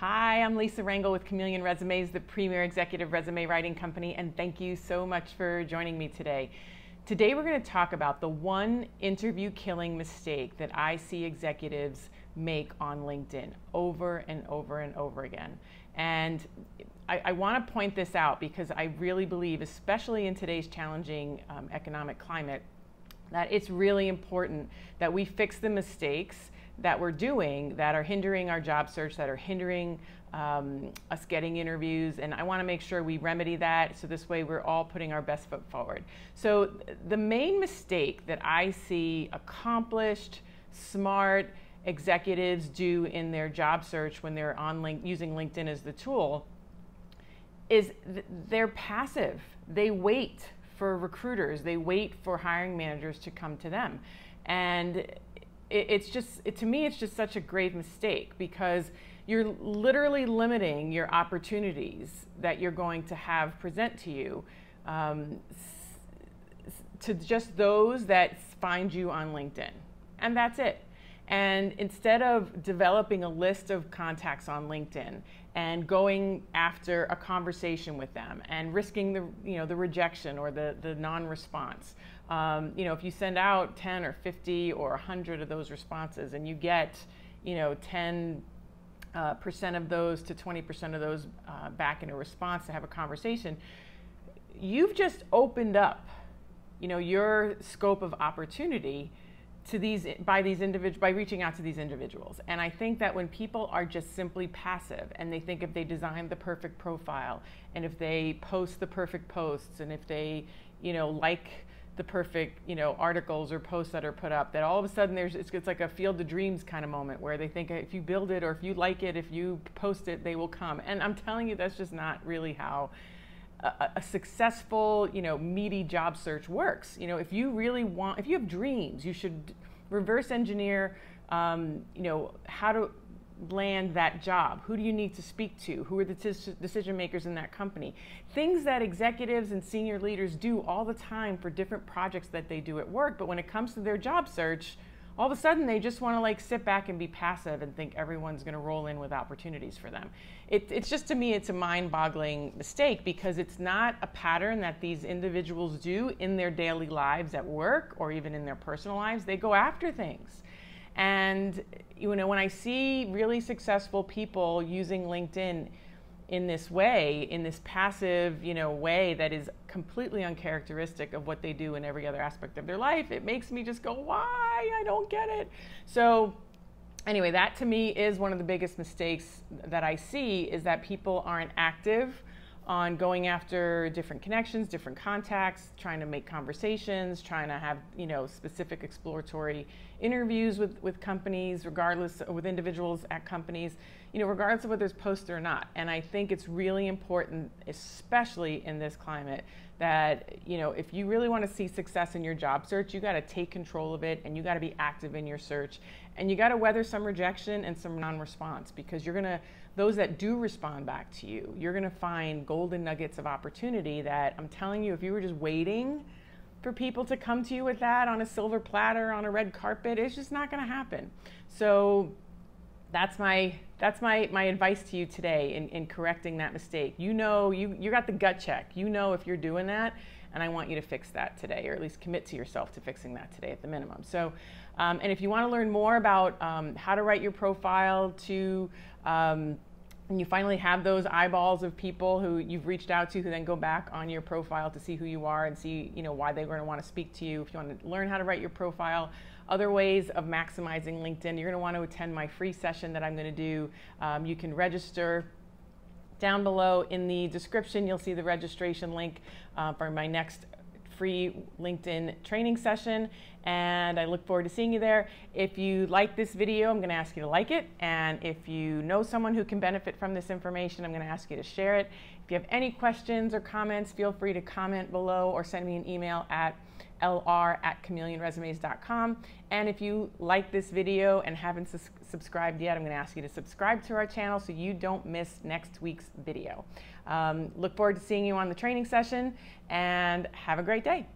Hi, I'm Lisa Rangel with Chameleon Resumes, the premier executive resume writing company, and thank you so much for joining me today. Today, we're going to talk about the one interview killing mistake that I see executives make on LinkedIn over and over and over again. And I, I want to point this out because I really believe, especially in today's challenging um, economic climate, that it's really important that we fix the mistakes that we're doing that are hindering our job search, that are hindering um, us getting interviews. And I want to make sure we remedy that so this way we're all putting our best foot forward. So, the main mistake that I see accomplished, smart executives do in their job search when they're on link, using LinkedIn as the tool is th they're passive, they wait for recruiters. They wait for hiring managers to come to them. And it, it's just, it, to me, it's just such a grave mistake because you're literally limiting your opportunities that you're going to have present to you um, to just those that find you on LinkedIn. And that's it. And instead of developing a list of contacts on LinkedIn and going after a conversation with them and risking the, you know, the rejection or the, the non-response, um, you know, if you send out 10 or 50 or 100 of those responses and you get, you know, 10 uh, percent of those to 20 percent of those uh, back in a response to have a conversation, you've just opened up, you know, your scope of opportunity to these by these individuals by reaching out to these individuals and i think that when people are just simply passive and they think if they design the perfect profile and if they post the perfect posts and if they you know like the perfect you know articles or posts that are put up that all of a sudden there's it's, it's like a field of dreams kind of moment where they think if you build it or if you like it if you post it they will come and i'm telling you that's just not really how a, successful, you know, meaty job search works. You know, if you really want, if you have dreams, you should reverse engineer, um, you know, how to land that job? Who do you need to speak to? Who are the decision makers in that company? Things that executives and senior leaders do all the time for different projects that they do at work. But when it comes to their job search, all of a sudden they just want to like sit back and be passive and think everyone's going to roll in with opportunities for them. It, it's just to me, it's a mind boggling mistake because it's not a pattern that these individuals do in their daily lives at work or even in their personal lives. They go after things. And, you know, when I see really successful people using LinkedIn, in this way, in this passive, you know, way that is completely uncharacteristic of what they do in every other aspect of their life, it makes me just go, why? I don't get it. So anyway, that to me is one of the biggest mistakes that I see is that people aren't active on going after different connections, different contacts, trying to make conversations, trying to have you know specific exploratory interviews with, with companies, regardless with individuals at companies, you know, regardless of whether it's posted or not. And I think it's really important, especially in this climate, that you know if you really want to see success in your job search you got to take control of it and you got to be active in your search and you got to weather some rejection and some non-response because you're going to those that do respond back to you you're going to find golden nuggets of opportunity that i'm telling you if you were just waiting for people to come to you with that on a silver platter on a red carpet it's just not going to happen so that's my that's my, my advice to you today in, in correcting that mistake. You know, you, you got the gut check. You know if you're doing that, and I want you to fix that today, or at least commit to yourself to fixing that today at the minimum. So, um, and if you want to learn more about um, how to write your profile to um, and you finally have those eyeballs of people who you've reached out to who then go back on your profile to see who you are and see you know why they're going to want to speak to you if you want to learn how to write your profile other ways of maximizing linkedin you're going to want to attend my free session that i'm going to do um, you can register down below in the description you'll see the registration link uh, for my next free linkedin training session and I look forward to seeing you there. If you like this video, I'm going to ask you to like it. And if you know someone who can benefit from this information, I'm going to ask you to share it. If you have any questions or comments, feel free to comment below or send me an email at lr at chameleonresumes.com. And if you like this video and haven't subscribed yet, I'm going to ask you to subscribe to our channel so you don't miss next week's video. Um, look forward to seeing you on the training session and have a great day.